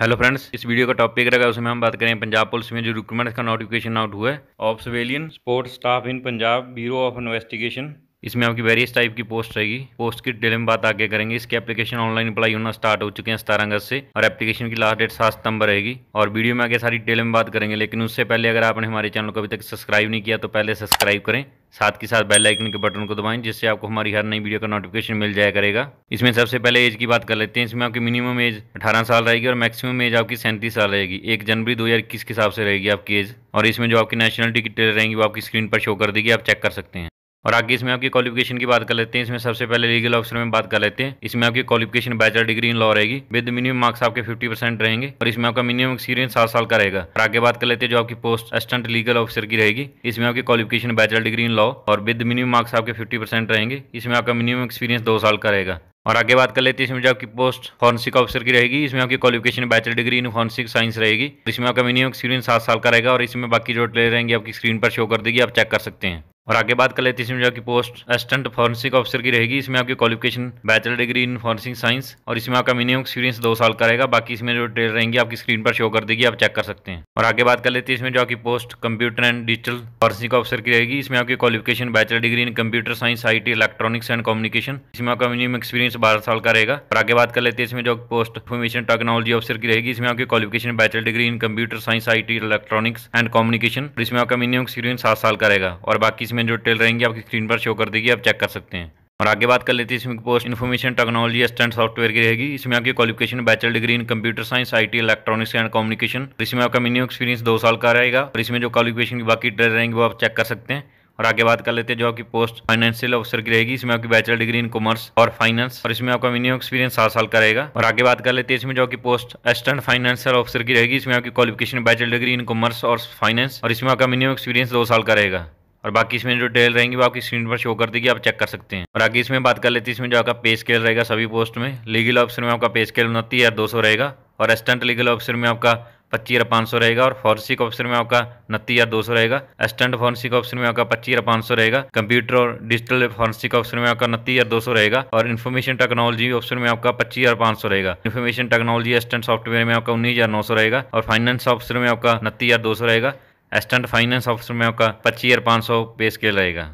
hello friends इस video का topic रहेगा उसमें हम बात करें पंजाब पुलिस में जो रिक्रूटमेंट का नोटिफिकेशन आउट हुआ है of civilian sports staff in Punjab Bureau of Investigation इसमें आपकी वेरियस टाइप की पोस्ट रहेगी पोस्ट की डिटेल में बात आगे करेंगे इसके एप्लीकेशन ऑनलाइन अप्लाई होना स्टार्ट हो चुके हैं सतारह अगस्त से और एप्लीकेशन की लास्ट डेट सात सितंबर रहेगी और वीडियो में आगे सारी डिटेल में बात करेंगे लेकिन उससे पहले अगर आपने हमारे चैनल को अभी तक सब्सक्राइब नहीं किया तो पहले सब्सक्राइब करें साथ के साथ बेल आइकन के बटन को दबाएं जिससे आपको हमारी हर नई वीडियो का नोटिफिकेशन मिल जाया करेगा इसमें सबसे पहले एज की बात कर लेते हैं इसमें आपकी मिनिमम एज 18 साल रहेगी और मैक्सिमम एज आपकी सैंतीस साल रहेगी एक जनवरी 2021 के हिसाब से रहेगी आपकी एज और इसमें जो आपकी नेशनल की डिटेल रहेंगी वो आपकी स्क्रीन पर शो कर देगी आप चेक कर सकते हैं और आगे इसमें आपकी क्वालिफिकेशन की बात कर लेते हैं इसमें सबसे पहले लीगल ऑफिसर में बात कर लेते हैं इसमें आपकी qualification bachelor degree in law रहेगी विद मिनिमम मार्क्स आपके 50 परसेंट रहेंगे और इसमें आपका मिनिमम एक्सपीरियंस सात साल का रहेगा और आगे बात कर लेते हैं जो आपकी पोस्ट असिस्टेंट लीगल ऑफिसर की रहेगी इसमें आपकी qualification bachelor degree in law और विद मिनिमम मार्क्स आपके फिफ्टी रहेंगे इसमें आपका मिनिमम एक्सपीरियंस दो साल का रहेगा और आगे बात कर लेते हैं इसमें जो आपकी पोस्ट फॉरेंसिक ऑफिसर की रहेगी इसमें आपकी qualification bachelor degree in forensic science रहेगी इसमें आपका मिनिमम एक्सपीरियंस सात साल का रहेगा और इसमें बाकी जो प्लेयर रहेंगे आपकी स्क्रीन पर शो कर देगी आप चेक कर सकते हैं और आगे बात कर लेते हैं इसमें जो आपकी पोस्ट असिस्टेंट फॉरेंसिक ऑफिसर की रहेगी इसमें आपकी qualification bachelor degree in forensic science और इसमें आपका मिनिमम एक्सपीरियंस दो साल का रहेगा बाकी इसमें जो डिटेल रहेंगी आपकी स्क्रीन पर शो कर देगी आप चेक कर सकते हैं और आगे बात कर लेते हैं इसमें जो आपकी post computer and digital forensic officer की रहेगी इसमें आपकी qualification bachelor degree in computer science I electronics and communication इसमें आपका मिनिमम एक्सपीरियंस बारह साल का रहेगा और आगे बात कर लेते हैं इसमें जो पोस्ट इन्फॉर्मेशन टेक्नोलॉजी ऑफिसर की रहेगी इसमें आपकी qualification bachelor degree in computer science I electronics and communication इसमें आपका मिनिमम एक्सपीरियंस सात साल का रहेगा और बाकी इसमें इसमें जो डिटेल रहेंगी आपकी स्क्रीन पर शो कर देगी आप चेक कर सकते हैं और आगे बात कर लेते हैं इसमें post information technology stand software की रहेगी इसमें आपकी qualification bachelor degree in computer science IT electronics and communication इसमें आपका मिनिमम एक्सपीरियंस दो साल का रहेगा और इसमें जो क्वालिफिकेशन की बाकी डिटेल रहेंगे वो आप चेक कर सकते हैं और आगे बात कर लेते हैं जो आपकी पोस्ट फाइनेंशियल ऑफिसर की रहेगी इसमें आपकी बैचलर डिग्री इन कॉमर्स और फाइनेंस और इसमें आपका मिनिमम एक्सपीरियंस सात साल का रहेगा और आगे बात कर लेते हैं इसमें जो आपकी पोस्ट असिस्टेंट फाइनेंशियल ऑफिसर की रहेगी इसमें आपकी qualification bachelor degree in commerce और फाइनेंस और इसमें आपका मिनिमम एक्सपीरियंस दो साल का रहेगा और बाकी इसमें जो डिटेल रहेंगी वो आपकी स्क्रीन पर शो कर देगी आप चेक कर सकते हैं और आगे इसमें बात कर लेते हैं इसमें जो आपका पे स्केल रहेगा सभी पोस्ट में लीगल ऑप्शन में आपका पे स्केल उनतीस हजार दो सौ रहेगा और असिस्टेंट लीगल ऑप्शन में आपका पच्चीस हजार पाँच सौ रहेगा और फॉरेंसिक ऑप्शन में आपका नत्तीस हजार दो सौ रहेगा असिस्टेंट फॉरेंसिक ऑप्शन में आपका पच्चीस हजार पाँच सौ रहेगा कंप्यूटर और डिजिटल फॉरेंसिक ऑप्शन में आपका नत्तीस हजार दो सौ रहेगा और इन्फॉर्मेशन टेक्नोलॉजी ऑप्शन में आपका पच्चीस हजार पाँच सौ रहेगा इन्फॉर्मेशन टेक्नोलॉजी असिस्टेंट सॉफ्टवेयर में आपका उन्नीस हजार नौ सौ रहेगा और फाइनेंस ऑप्शन में आपका नत्तीस हजार दो सौ रहेगा असिस्टेंट फाइनेंस ऑफिसर में आपका पच्चीस हज़ार पाँच सौ पे स्केल रहेगा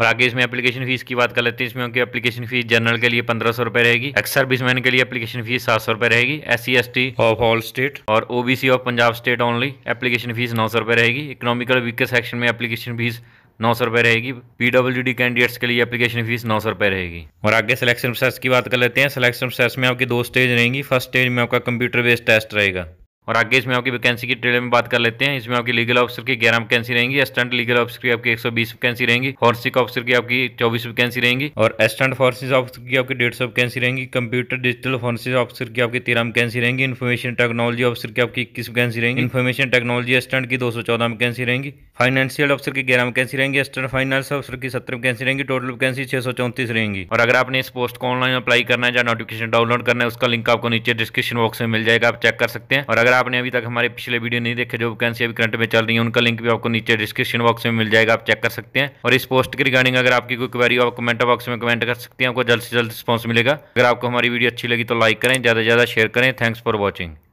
और आगे इसमें एप्लीकेशन फीस की बात कर लेते हैं इसमें उनकी एप्लीकेशन फीस जनरल के लिए पंद्रह सौ रुपये रहेगी एक्स सर्विसमैन के लिए एप्लीकेशन फीस सात सौ रुपये रहेगी S C S T of all state और O B C of Punjab state only application fees नौ सौ रुपये रहेगी इकोनॉमिकल वीकर सेक्शन में एप्लीकेशन फीस नौ सौ रुपये रहेगी पी डब्ल्यू डी कैंडिडेट्स के लिए एप्लीकेशन फीस नौ सौ रुपये रहेगी और आगे सिलेक्शन प्रोसेस की बात कर लेते हैं सिलेक्शन प्रोसेस में आपकी दो स्टेज रहेंगी फर्स्ट स्टेज में आपका कंप्यूटर बेस्ड टेस्ट रहेगा और आगे इसमें आपकी वैकेंसी की डिटेल में बात कर लेते हैं इसमें आपकी लीगल ऑफिसर की ग्यारह वैकेंसी रहेंगी असिस्टेंट लीगल ऑफिसर की आपकी एक सौ बीस वैकेंसी रहेंगी फॉरेंसिक ऑफिसर की आपकी चौबीस वैकेंसी रहेंगी और असिस्टेंट फॉरेंसिक ऑफिसर की आपकी डेढ़ सौ वैकेंसी रहेंगी कंप्यूटर डिजिटल फॉरेंसिक ऑफिसर की आपकी तेरह वैकेंसी रहेंगी इन्फॉर्मेशन टेक्नोलॉजी ऑफिसर की आपकी इक्कीस वैकेंसी रहेंगी इन्फॉर्मेशन टेक्नोलॉजी असिस्टेंट की दो सौ चौदह वैकेंसी रहेंगी फाइनेंशियल ऑफिसर की ग्यारह वैकेंसी रहेंगी असिस्टेंट फाइनेंस ऑफिसर की सत्तर वैकेंसी रहेंगी टोटल वैकेंसी छह सौ चौंतीस रहेंगी और अगर आपने इस पोस्ट को ऑनलाइन अप्लाई करना है या नोटिफिकेशन डाउनलोड करना है उसका लिंक आपको नीचे डिस्क्रिप्शन बॉक्स में मिल जाएगा आप चेक कर सकते हैं और अगर आपने अभी तक हमारे पिछले वीडियो नहीं देखे जो वैकेंसी अभी करंट में चल रही है उनका लिंक भी आपको नीचे डिस्क्रिप्शन बॉक्स में मिल जाएगा आप चेक कर सकते हैं और इस पोस्ट के रिगार्डिंग अगर आपकी कोई क्वेरी हो आप कमेंट बॉक्स में कमेंट कर सकते हैं आपको जल्द से जल्द रिस्पॉन्स मिलेगा अगर आपको हमारी वीडियो अच्छी लगी तो लाइक करें ज़्यादा से ज़्यादा शेयर करें थैंक्स फॉर वॉचिंग